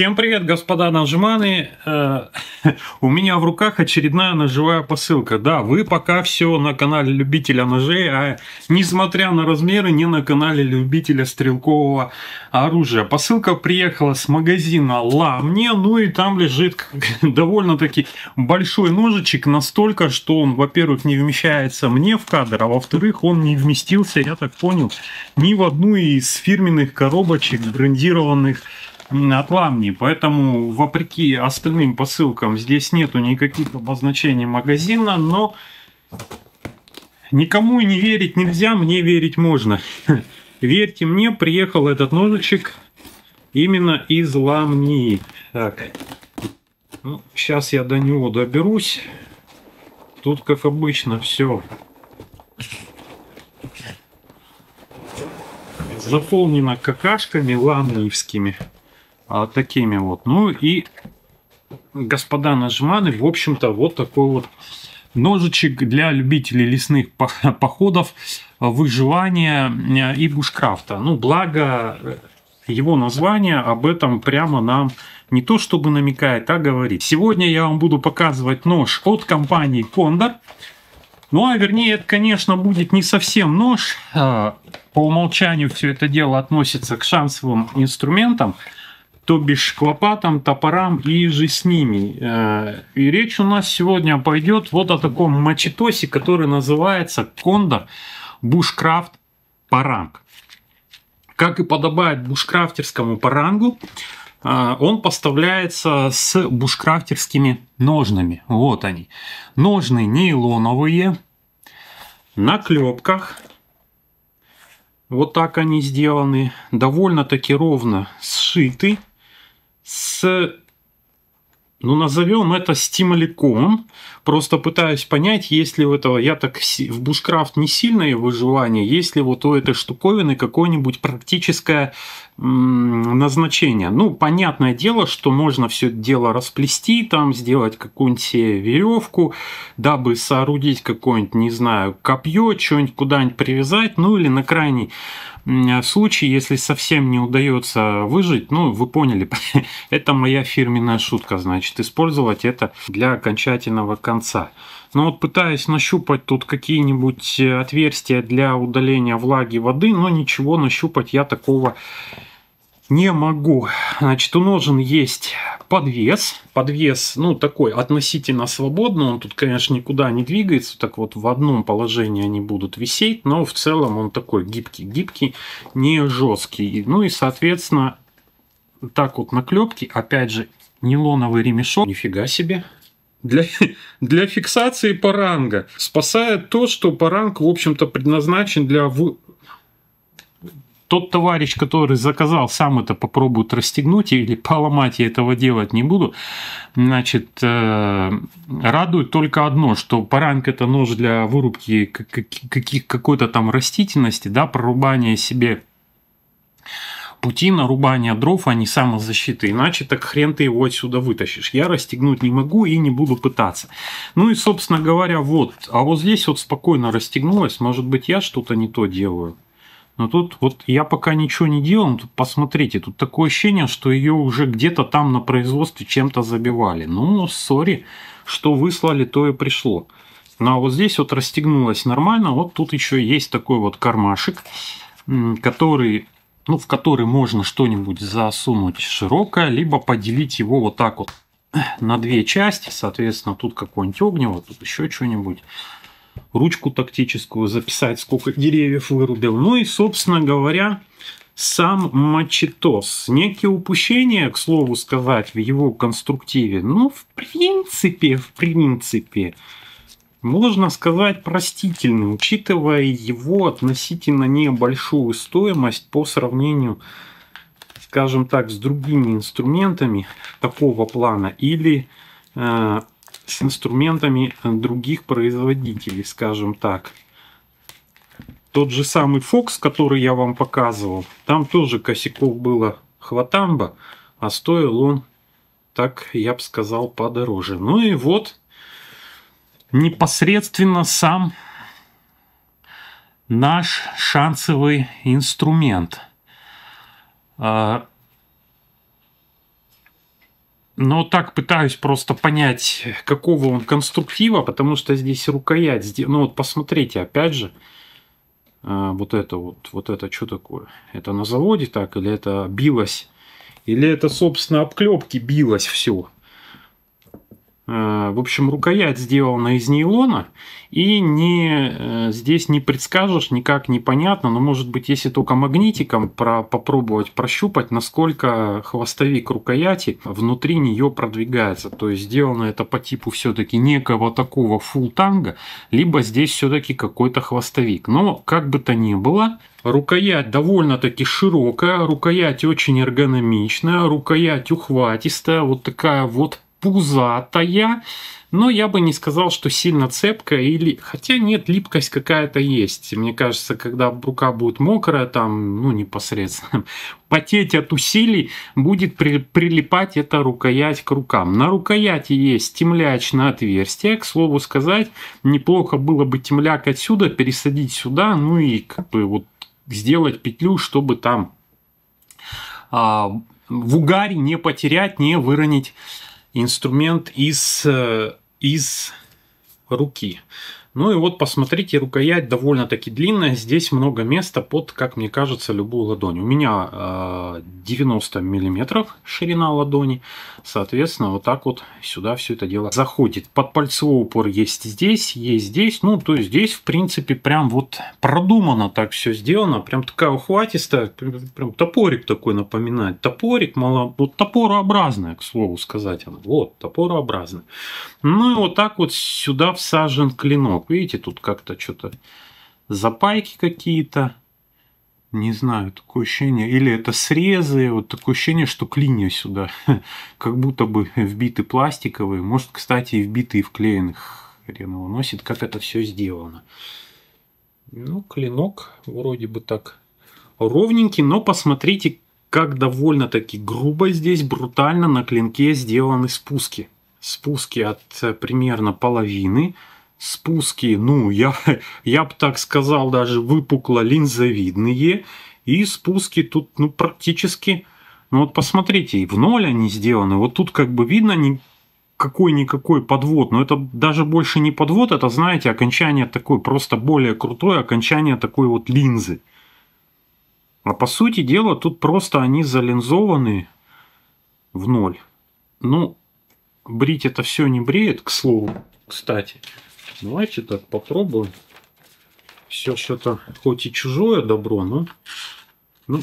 Всем привет, господа нажиманы. Э, у меня в руках очередная ножевая посылка. Да, вы пока все на канале любителя ножей, а несмотря на размеры, не на канале любителя стрелкового оружия. Посылка приехала с магазина Ламне, ну и там лежит довольно-таки большой ножичек, настолько, что он, во-первых, не вмещается мне в кадр, а во-вторых, он не вместился, я так понял, ни в одну из фирменных коробочек брендированных от Ламни. Поэтому, вопреки остальным посылкам, здесь нету никаких обозначений магазина, но никому не верить нельзя, мне верить можно. Верьте мне, приехал этот ножичек именно из Ламни. Так. Ну, сейчас я до него доберусь. Тут, как обычно, все заполнено какашками ламниевскими. А, такими вот. Ну и, господа нажманы, в общем-то, вот такой вот ножичек для любителей лесных походов, выживания э, и бушкрафта. Ну, благо, э, его название об этом прямо нам не то чтобы намекает, а говорит. Сегодня я вам буду показывать нож от компании Condor. Ну, а вернее, это, конечно, будет не совсем нож. Э, по умолчанию все это дело относится к шансовым инструментам то бишь к лопатам, топорам и же с ними. Э, и речь у нас сегодня пойдет вот о таком мачетосе, который называется Кондор бушкрафт паранг. Как и подобает бушкрафтерскому парангу, э, он поставляется с бушкрафтерскими ножными. Вот они. Ножны нейлоновые, на клепках. Вот так они сделаны. Довольно-таки ровно сшиты с ну, назовем это стимуликом. Просто пытаюсь понять, если у этого, я так в бушкрафт не сильное выживание, если вот у этой штуковины какое-нибудь практическое назначения. Ну, понятное дело, что можно все дело расплести, там сделать какую-нибудь веревку, дабы соорудить какое-нибудь, не знаю, копье, что-нибудь куда-нибудь привязать, ну или на крайний случай, если совсем не удается выжить, ну, вы поняли, это моя фирменная шутка, значит, использовать это для окончательного конца. Но вот пытаюсь нащупать тут какие-нибудь э, отверстия для удаления влаги воды, но ничего нащупать я такого не могу. Значит, у ножен есть подвес. Подвес, ну, такой относительно свободный. Он тут, конечно, никуда не двигается. Так вот, в одном положении они будут висеть. Но в целом он такой гибкий-гибкий, не жесткий. Ну и, соответственно, так вот наклепки. Опять же, нейлоновый ремешок. Нифига себе для, для фиксации паранга. Спасает то, что паранг, в общем-то, предназначен для в, тот товарищ, который заказал, сам это попробует расстегнуть или поломать, я этого делать не буду. Значит, э, радует только одно, что паранг это нож для вырубки каких, какой-то там растительности, да, прорубания себе пути нарубания дров, а не самозащиты. Иначе так хрен ты его отсюда вытащишь. Я расстегнуть не могу и не буду пытаться. Ну и, собственно говоря, вот. А вот здесь вот спокойно расстегнулось. Может быть, я что-то не то делаю. Но тут вот я пока ничего не делал, тут посмотрите, тут такое ощущение, что ее уже где-то там на производстве чем-то забивали. Ну, сори, что выслали, то и пришло. Ну а вот здесь вот расстегнулась нормально, вот тут еще есть такой вот кармашек, который, ну, в который можно что-нибудь засунуть широкое, либо поделить его вот так вот на две части, соответственно, тут какой нибудь огнево, тут еще что-нибудь ручку тактическую записать, сколько деревьев вырубил. Ну и, собственно говоря, сам мачетос. Некие упущения, к слову сказать, в его конструктиве, ну, в принципе, в принципе, можно сказать, простительны, учитывая его относительно небольшую стоимость по сравнению, скажем так, с другими инструментами такого плана или э, с инструментами других производителей, скажем так. Тот же самый Fox, который я вам показывал, там тоже косяков было хватамба, а стоил он, так я бы сказал, подороже. Ну и вот непосредственно сам наш шансовый инструмент. А, но так пытаюсь просто понять, какого он конструктива, потому что здесь рукоять. Ну вот посмотрите, опять же, а, вот это вот, вот это что такое? Это на заводе так или это билось? Или это, собственно, обклепки билось все? Э, в общем, рукоять сделана из нейлона, и не, э, здесь не предскажешь, никак непонятно, но может быть, если только магнитиком про, попробовать прощупать, насколько хвостовик рукояти внутри нее продвигается. То есть сделано это по типу все-таки некого такого full фултанга, либо здесь все-таки какой-то хвостовик. Но как бы то ни было, Рукоять довольно-таки широкая, рукоять очень эргономичная, рукоять ухватистая, вот такая вот пузатая, но я бы не сказал, что сильно цепкая или... Хотя нет, липкость какая-то есть. Мне кажется, когда рука будет мокрая, там, ну, непосредственно, потеть от усилий, будет при, прилипать эта рукоять к рукам. На рукояти есть темлячное отверстие. К слову сказать, неплохо было бы темляк отсюда пересадить сюда, ну и как бы вот сделать петлю, чтобы там а, в угаре не потерять, не выронить инструмент из, э, из руки. Ну и вот посмотрите, рукоять довольно-таки длинная, здесь много места под, как мне кажется, любую ладонь. У меня 90 э, миллиметров ширина ладони, соответственно, вот так вот сюда все это дело заходит. Под Подпальцевой упор есть здесь, есть здесь, ну то есть здесь, в принципе, прям вот продумано так все сделано, прям такая ухватистая, прям топорик такой напоминает, топорик, мало, вот топорообразная, к слову сказать, она, вот, топорообразная. Ну и вот так вот сюда всажен клинок мелко. Видите, тут как-то что-то запайки какие-то. Не знаю, такое ощущение. Или это срезы. Вот такое ощущение, что клинья сюда. Как будто бы вбиты пластиковые. Может, кстати, и вбиты и вклеены. Хрен его носит, как это все сделано. Ну, клинок вроде бы так ровненький, но посмотрите, как довольно-таки грубо здесь, брутально на клинке сделаны спуски. Спуски от э, примерно половины спуски, ну, я, я бы так сказал, даже выпукло-линзовидные, и спуски тут, ну, практически, ну, вот посмотрите, и в ноль они сделаны, вот тут как бы видно ни, какой-никакой подвод, но это даже больше не подвод, это, знаете, окончание такой, просто более крутое окончание такой вот линзы. А по сути дела, тут просто они залинзованы в ноль. Ну, брить это все не бреет, к слову, кстати. Давайте так попробуем. Все что-то, хоть и чужое добро, но... Ну,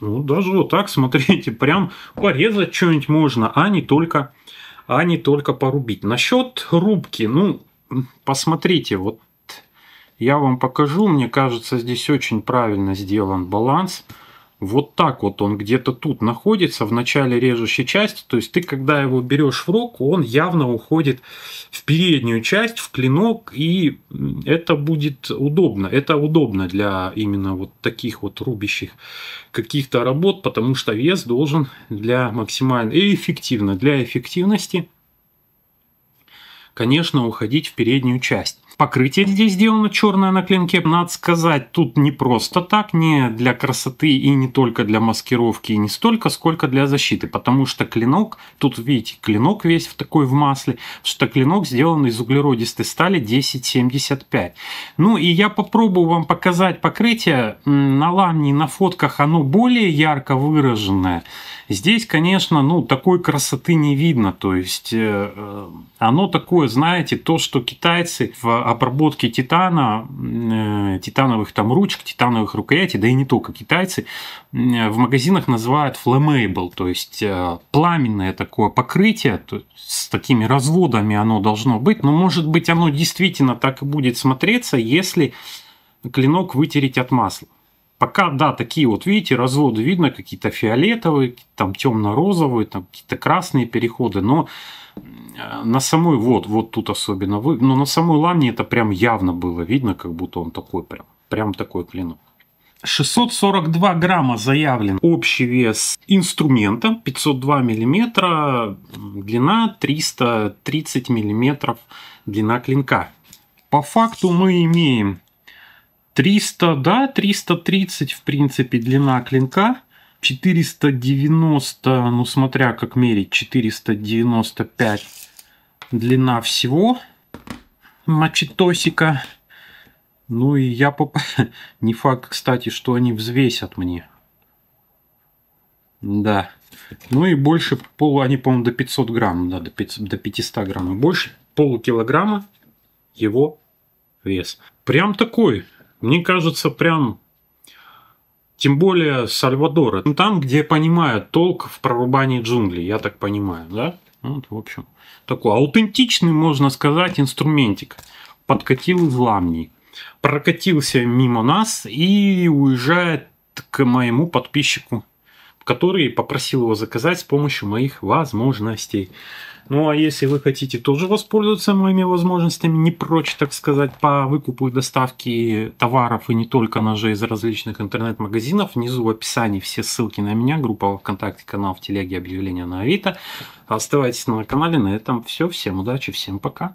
ну, даже вот так, смотрите, прям порезать что-нибудь можно, а не только, а не только порубить. Насчет рубки, ну, посмотрите, вот я вам покажу. Мне кажется, здесь очень правильно сделан баланс вот так вот он где-то тут находится в начале режущей части, то есть ты когда его берешь в руку, он явно уходит в переднюю часть, в клинок, и это будет удобно, это удобно для именно вот таких вот рубящих каких-то работ, потому что вес должен для максимально и эффективно, для эффективности, конечно, уходить в переднюю часть. Покрытие здесь сделано черное на клинке. Надо сказать, тут не просто так, не для красоты и не только для маскировки, и не столько, сколько для защиты. Потому что клинок, тут видите, клинок весь в такой в масле, что клинок сделан из углеродистой стали 1075. Ну и я попробую вам показать покрытие. На ламне, на фотках оно более ярко выраженное. Здесь, конечно, ну такой красоты не видно. То есть э, э оно такое, знаете, то, что китайцы в обработки титана, э, титановых там ручек, титановых рукоятей, да и не только китайцы, э, в магазинах называют flammable, то есть э, пламенное такое покрытие с такими разводами оно должно быть, но может быть оно действительно так и будет смотреться, если клинок вытереть от масла. Пока, да, такие вот, видите, разводы видно, какие-то фиолетовые, там темно-розовые, там какие-то красные переходы, но э, на самой, вот, вот тут особенно, вы, но ну, на самой ламне это прям явно было видно, как будто он такой прям, прям такой клинок. 642 грамма заявлен общий вес инструмента, 502 миллиметра, длина 330 миллиметров, длина клинка. По факту мы имеем 300, да, 330, в принципе, длина клинка. 490, ну смотря как мерить, 495 длина всего мачетосика. Ну и я поп... не факт, кстати, что они взвесят мне. Да. Ну и больше полу... Они, по-моему, до 500 грамм, да, до 500, до 500 грамм. И больше полукилограмма его вес. Прям такой мне кажется, прям тем более Сальвадора. Там, где понимают толк в прорубании джунглей, я так понимаю, да? Вот, в общем, такой аутентичный, можно сказать, инструментик. Подкатил из Ламни, Прокатился мимо нас и уезжает к моему подписчику который попросил его заказать с помощью моих возможностей. Ну а если вы хотите тоже воспользоваться моими возможностями, не прочь, так сказать, по выкупу и доставке товаров и не только ножей из различных интернет-магазинов, внизу в описании все ссылки на меня, группа ВКонтакте, канал в Телеге, объявления на Авито. Оставайтесь на канале, на этом все, всем удачи, всем пока.